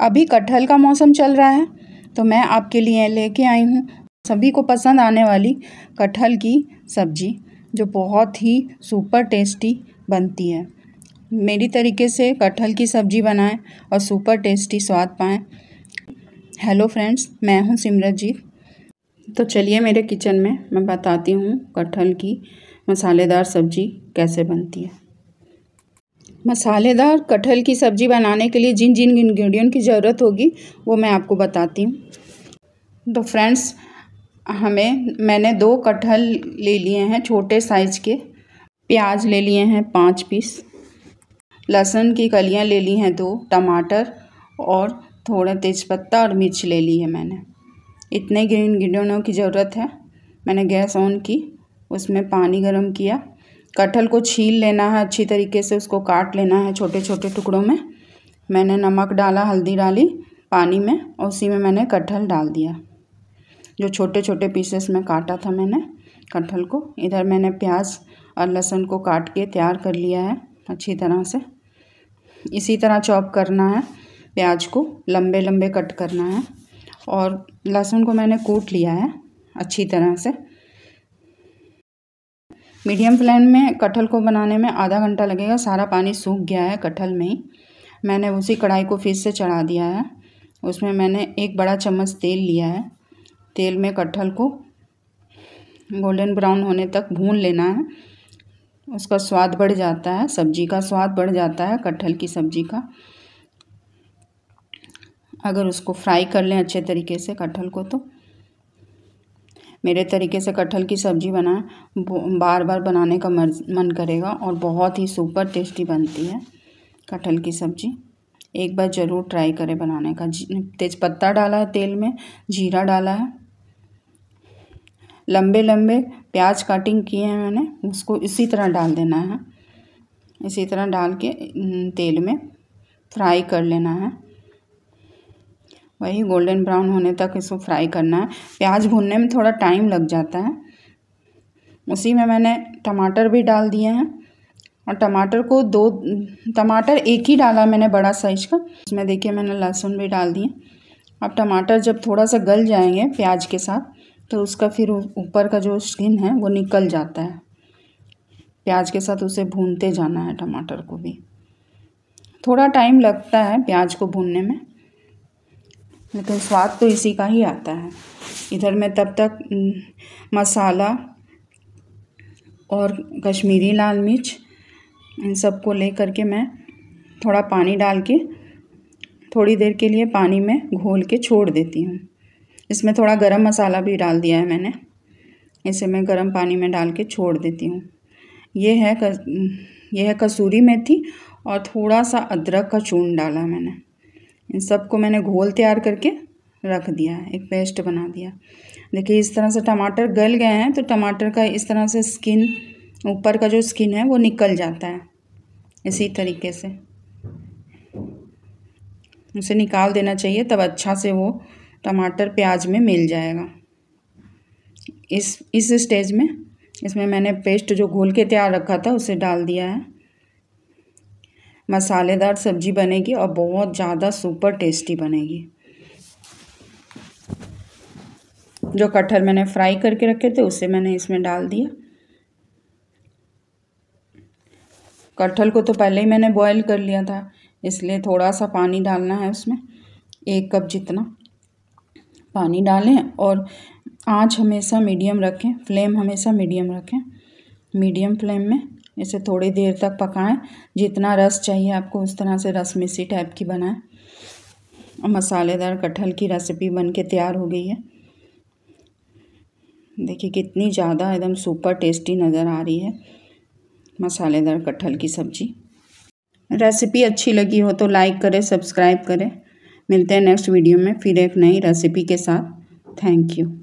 अभी कटहल का मौसम चल रहा है तो मैं आपके लिए लेके आई हूँ सभी को पसंद आने वाली कटहल की सब्जी जो बहुत ही सुपर टेस्टी बनती है मेरी तरीके से कटहल की सब्जी बनाएं और सुपर टेस्टी स्वाद पाएँ हेलो फ्रेंड्स मैं हूँ सिमरजीत तो चलिए मेरे किचन में मैं बताती हूँ कटहल की मसालेदार सब्जी कैसे बनती है मसालेदार कटहल की सब्ज़ी बनाने के लिए जिन जिन इन्ग्रीडियंट की ज़रूरत होगी वो मैं आपको बताती हूँ तो फ्रेंड्स हमें मैंने दो कटहल ले लिए हैं छोटे साइज के प्याज ले लिए हैं पाँच पीस लहसुन की कलियाँ ले ली हैं दो टमाटर और थोड़ा तेज़पत्ता और मिर्च ले ली है मैंने इतने ग्रीन ग्रीडियनों की ज़रूरत है मैंने गैस ऑन की उसमें पानी गर्म किया कटहल को छील लेना है अच्छी तरीके से उसको काट लेना है छोटे छोटे टुकड़ों में मैंने नमक डाला हल्दी डाली पानी में और उसी में मैंने कटहल डाल दिया जो छोटे छोटे पीसेस में काटा था मैंने कटहल को इधर मैंने प्याज और लहसुन को काट के तैयार कर लिया है अच्छी तरह से इसी तरह चॉप करना है प्याज को लंबे लंबे कट करना है और लहसुन को मैंने कूट लिया है अच्छी तरह से मीडियम फ्लेम में कटहल को बनाने में आधा घंटा लगेगा सारा पानी सूख गया है कटहल में ही मैंने उसी कढ़ाई को फिर से चढ़ा दिया है उसमें मैंने एक बड़ा चम्मच तेल लिया है तेल में कटहल को गोल्डन ब्राउन होने तक भून लेना है उसका स्वाद बढ़ जाता है सब्जी का स्वाद बढ़ जाता है कटहल की सब्जी का अगर उसको फ्राई कर लें अच्छे तरीके से कटहल को तो मेरे तरीके से कटहल की सब्ज़ी बनाए बार बार बनाने का मन करेगा और बहुत ही सुपर टेस्टी बनती है कटहल की सब्ज़ी एक बार ज़रूर ट्राई करें बनाने का तेज़पत्ता डाला है तेल में जीरा डाला है लंबे लंबे प्याज कटिंग किए हैं मैंने उसको इसी तरह डाल देना है इसी तरह डाल के तेल में फ्राई कर लेना है वही गोल्डन ब्राउन होने तक इसको फ्राई करना है प्याज भूनने में थोड़ा टाइम लग जाता है उसी में मैंने टमाटर भी डाल दिए हैं और टमाटर को दो टमाटर एक ही डाला मैंने बड़ा साइज का उसमें देखिए मैंने लहसुन भी डाल दिए अब टमाटर जब थोड़ा सा गल जाएंगे प्याज के साथ तो उसका फिर ऊपर का जो स्किन है वो निकल जाता है प्याज के साथ उसे भूनते जाना है टमाटर को भी थोड़ा टाइम लगता है प्याज को भूनने में लेकिन स्वाद तो इसी का ही आता है इधर मैं तब तक मसाला और कश्मीरी लाल मिर्च इन सबको ले करके मैं थोड़ा पानी डाल के थोड़ी देर के लिए पानी में घोल के छोड़ देती हूँ इसमें थोड़ा गरम मसाला भी डाल दिया है मैंने इसे मैं गरम पानी में डाल के छोड़ देती हूँ ये है कस, ये है कसूरी मेथी और थोड़ा सा अदरक का चून डाला मैंने इन सबको मैंने घोल तैयार करके रख दिया एक पेस्ट बना दिया देखिए इस तरह से टमाटर गल गए हैं तो टमाटर का इस तरह से स्किन ऊपर का जो स्किन है वो निकल जाता है इसी तरीके से उसे निकाल देना चाहिए तब अच्छा से वो टमाटर प्याज में मिल जाएगा इस इस स्टेज में इसमें मैंने पेस्ट जो घोल के तैयार रखा था उसे डाल दिया है मसालेदार सब्जी बनेगी और बहुत ज़्यादा सुपर टेस्टी बनेगी जो कटहल मैंने फ्राई करके रखे थे उसे मैंने इसमें डाल दिया कटहल को तो पहले ही मैंने बॉईल कर लिया था इसलिए थोड़ा सा पानी डालना है उसमें एक कप जितना पानी डालें और आँच हमेशा मीडियम रखें फ्लेम हमेशा मीडियम रखें मीडियम फ्लेम में इसे थोड़ी देर तक पकाएं जितना रस चाहिए आपको उस तरह से रस मिसी टाइप की बनाएं मसालेदार कटहल की रेसिपी बन के तैयार हो गई है देखिए कितनी ज़्यादा एकदम सुपर टेस्टी नज़र आ रही है मसालेदार कटहल की सब्ज़ी रेसिपी अच्छी लगी हो तो लाइक करें सब्सक्राइब करें मिलते हैं नेक्स्ट वीडियो में फिर एक नई रेसिपी के साथ थैंक यू